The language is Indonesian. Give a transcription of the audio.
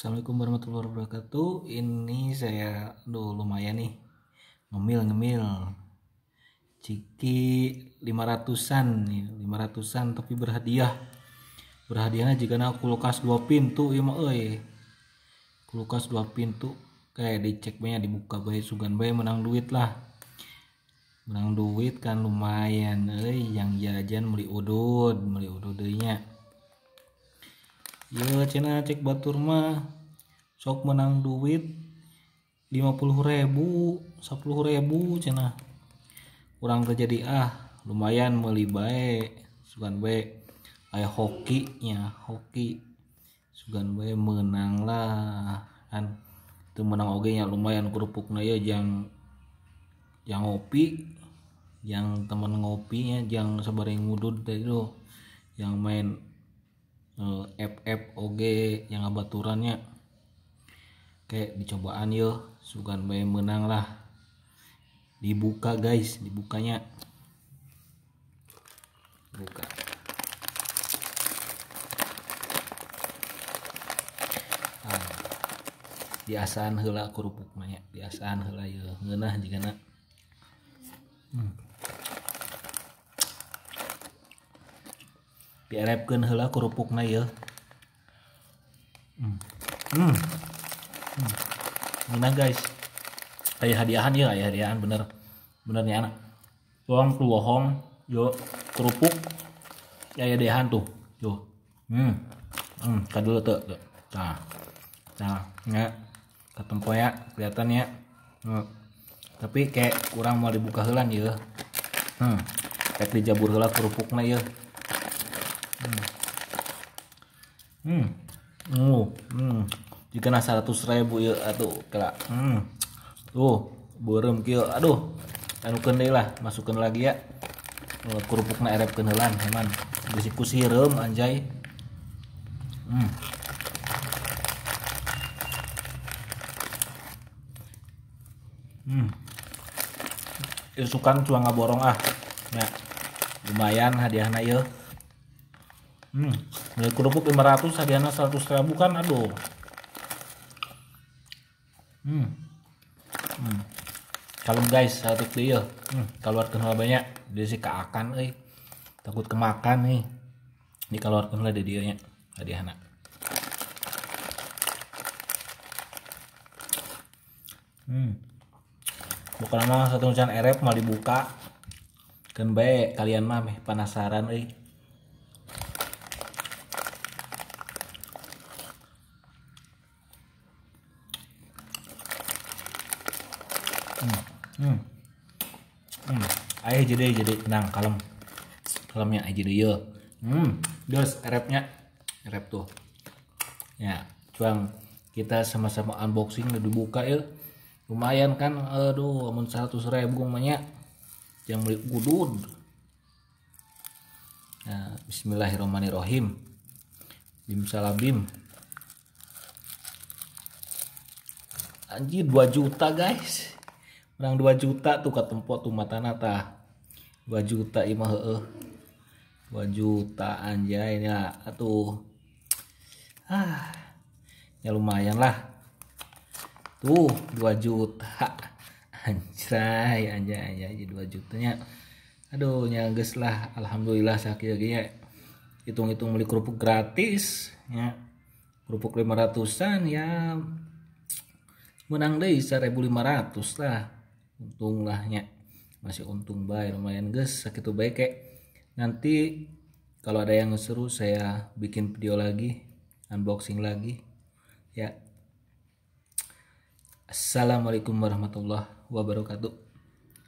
Assalamualaikum warahmatullahi wabarakatuh. Ini saya aduh lumayan nih. Ngemil-ngemil. Ciki 500-an, 500-an tapi berhadiah. Berhadiahnya jika nak kulkas dua pintu ya mah euy. Kulkas dua pintu kayak dicek banyak dibuka bayi sugan bayi menang duit lah. Menang duit kan lumayan euy yang jajan meli udud, meli udud deunya ya cina cek batur mah sok menang duit 50 ribu 10 ribu cina kurang terjadi ah lumayan meuli bae. sugan baik hoki nya, hoki sugan baik menang lah kan itu menang oge nya lumayan kerupuknya ya jang jang ngopi yang temen ngopinya jang sebareng ngudut deh yang main FF eh, OG yang abaturannya kayak dicobaan yo sugan bayi menang lah dibuka guys dibukanya buka biasaan ah. hela kerupuk banyak biasaan hela yo ngenah jika nak direpkan hela kerupuknya ya hmm. Hmm. Hmm. Nah, guys ayah hadiahan ya ayah hadiahan bener benernya anak tuang peluang yo kerupuk ya ayah hadiahan tuh yo hmm hmm kadul tuh nah nah nggak ketempo ya kelihatannya hmm. tapi kayak kurang mau dibuka helan ya hmm kayak dijabur hela kerupuknya ya hmm hmm, oh, hmm. jika dikena seratus ribu ya atau kira. hmm. tuh burem kio aduh masukkan deh lah masukkan lagi ya oh, kerupuk na erep kenelan heman besi kusirem anjay hmm. hmm. Isukan cuang ngaborong ah ya lumayan hadiahnya ya Hmm, dari kerupuk 500 hadiahnya 100 ribu kan aduh. Hmm. Hmm. hmm. Kalau guys, satu dia. Hmm, keluarkan hal banyak, dia sih keakan euy. Eh. Takut kemakan eh. nih. nggak ada dia nya anak. Hmm. Bukan mah satu nucan erep mau dibuka. Kan baik kalian mah panasaran euy. Eh. Hmm. Hmm. hmm. ayo jadi jadi tenang kalem kalemnya aja deh yo hmm dos repnya rep tuh ya cuang kita sama-sama unboxing udah dibuka ya lumayan kan aduh amun 100 ribu yang beli gudud nah, bismillahirrahmanirrahim bim salabim anjir 2 juta guys orang dua juta tuh ketempo tuh mata nata dua juta imah eh dua juta anjay ya atuh ah ya lumayan lah tuh dua juta anjay anjay anjay dua jutanya aduh nyangges lah alhamdulillah sakit lagi ya hitung-hitung beli kerupuk gratis ya kerupuk lima ratusan ya menang deh ratus lah untung lahnya masih untung baik lumayan guys sakit tuh baik kayak nanti kalau ada yang seru saya bikin video lagi unboxing lagi ya Assalamualaikum warahmatullahi wabarakatuh